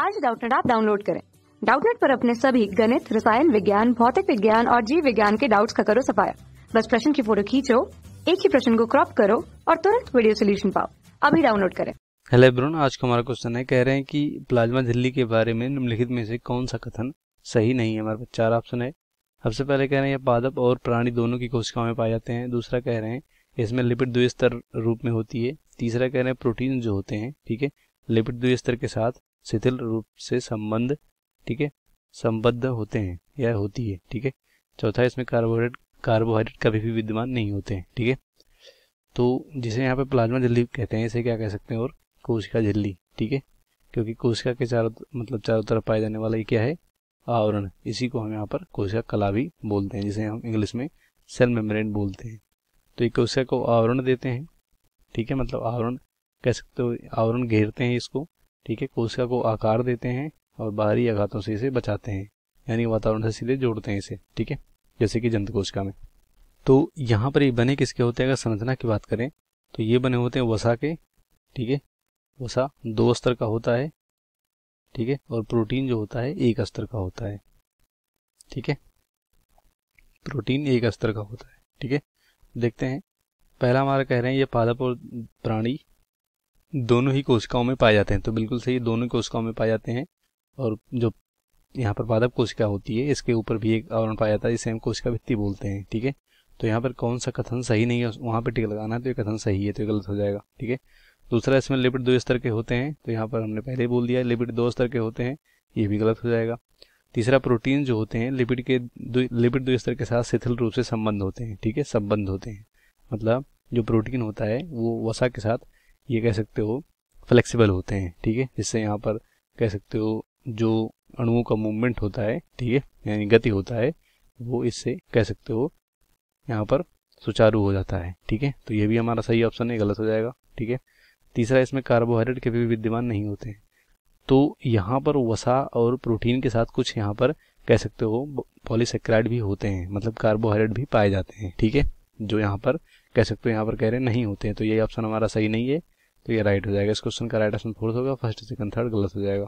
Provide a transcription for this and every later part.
आज डाउटनेट आप डाउनलोड करें डाउटनेट पर अपने सभी गणित रसायन विज्ञान भौतिक विज्ञान और जीव विज्ञान के डाउट्स का करो सफाया बस प्रश्न की फोटो खींचो एक ही प्रश्न को क्रॉप करो और तुरंत वीडियो सोल्यूशन पाओ अभी डाउनलोड करें हेलो एब्रोन आज का हमारा क्वेश्चन है कह रहे हैं कि प्लाज्मा झिल्ली के बारे में निम्नलिखित में से कौन सा कथन सही नहीं है हमारे चार ऑप्शन है सबसे पहले कह रहे हैं पादप और प्राणी दोनों की कोशिकाओं में पाए जाते हैं दूसरा कह रहे हैं इसमें लिपिड द्विस्तर रूप में होती है तीसरा कह रहे हैं प्रोटीन जो होते हैं ठीक है लिपिड द्विस्तर के साथ शिथिल रूप से संबंध ठीक है संबद्ध होते हैं या होती है ठीक है चौथा इसमें कार्बोहाइड्रेट कार्बोहाइड्रेट कभी भी विद्यमान नहीं होते हैं ठीक है तो जिसे यहाँ पे प्लाज्मा झिल्ली कहते हैं इसे क्या कह सकते हैं और कोशिका झिल्ली ठीक है क्योंकि कोशिका के चारों मतलब चारों तरफ पाए जाने वाला ये क्या है आवरण इसी को हम यहाँ पर कोशिका कला भी बोलते हैं जिसे हम इंग्लिश में सेल मेम्ब्रेन बोलते हैं तो ये कोशिका को आवरण देते हैं ठीक है मतलब आवरण कह सकते हो आवरण घेरते हैं इसको ठीक है कोशिका को आकार देते हैं और बाहरी आघातों से इसे बचाते हैं यानी वातावरण से सीधे जोड़ते हैं इसे ठीक है जैसे कि जंत कोशिका में तो यहाँ पर ये बने किसके होते हैं अगर संरचना की बात करें तो ये बने होते हैं वसा के ठीक है वसा दो स्तर का होता है ठीक है और प्रोटीन जो होता है एक स्तर का होता है ठीक है प्रोटीन एक स्तर का होता है ठीक है देखते हैं पहला हमारा कह रहे हैं ये पादप और प्राणी दोनों ही कोशिकाओं में पाए जाते हैं तो बिल्कुल सही दोनों ही कोशिकाओं में पाए जाते हैं और जो यहाँ पर पादप कोशिका होती है इसके ऊपर भी एक आवरण पाया जाता है जिसे हम कोशिका भित्ति बोलते हैं ठीक है तो यहाँ पर कौन सा कथन सही नहीं है वहाँ पर टिक लगाना है तो ये कथन सही है तो गलत हो जाएगा ठीक है दूसरा इसमें लिपिड दो स्तर के होते हैं तो यहाँ पर हमने पहले बोल दिया लिपिड दो स्तर के होते हैं ये भी गलत हो जाएगा तीसरा प्रोटीन जो होते हैं लिपिड के लिपिड दो स्तर के साथ शिथिल रूप से संबंध होते हैं ठीक है संबंध होते हैं मतलब जो प्रोटीन होता है वो वसा के साथ ये कह सकते हो फ्लेक्सिबल होते हैं ठीक है जिससे यहाँ पर कह सकते हो जो अणुओं का मूवमेंट होता है ठीक है यानी गति होता है वो इससे कह सकते हो यहाँ पर सुचारू हो जाता है ठीक है तो ये भी हमारा सही ऑप्शन है गलत हो जाएगा ठीक है तीसरा इसमें कार्बोहाइड्रेट कभी भी विद्यमान नहीं होते हैं तो यहाँ पर वसा और प्रोटीन के साथ कुछ यहाँ पर कह सकते हो पॉलीसेक्राइड भी होते हैं मतलब कार्बोहाइड्रेट भी पाए जाते हैं ठीक है जो यहाँ पर कह सकते हो यहाँ पर कह रहे नहीं होते हैं तो ये ऑप्शन हमारा सही नहीं है तो ये राइट हो जाएगा इस क्वेश्चन का राइट ऑप्शन फोर्थ होगा फर्स्ट सेकंड थर्ड गलत हो जाएगा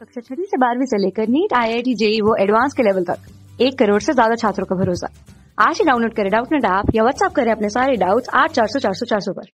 कक्षा छठी से बारहवीं से लेकर NEET I I T JEE वो एडवांस के लेवल तक एक करोड़ से ज्यादा छात्रों का भरोसा आज ही डाउनलोड करें डाउट नेट ऐप या व्हाट्सएप करें अपने सारे डाउट्स आठ चार सौ चार सौ चार सौ पर